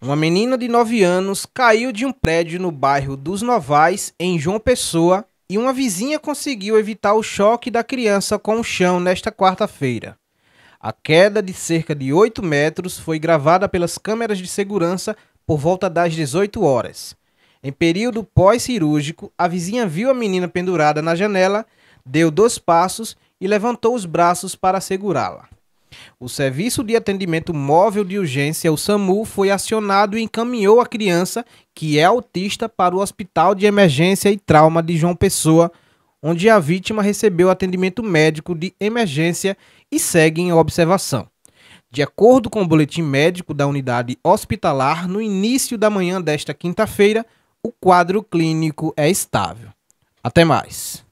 Uma menina de 9 anos caiu de um prédio no bairro dos Novais, em João Pessoa, e uma vizinha conseguiu evitar o choque da criança com o chão nesta quarta-feira. A queda de cerca de 8 metros foi gravada pelas câmeras de segurança por volta das 18 horas. Em período pós-cirúrgico, a vizinha viu a menina pendurada na janela, deu dois passos e levantou os braços para segurá-la. O Serviço de Atendimento Móvel de Urgência, o SAMU, foi acionado e encaminhou a criança, que é autista, para o Hospital de Emergência e Trauma de João Pessoa, onde a vítima recebeu atendimento médico de emergência e segue em observação. De acordo com o boletim médico da unidade hospitalar, no início da manhã desta quinta-feira, o quadro clínico é estável. Até mais.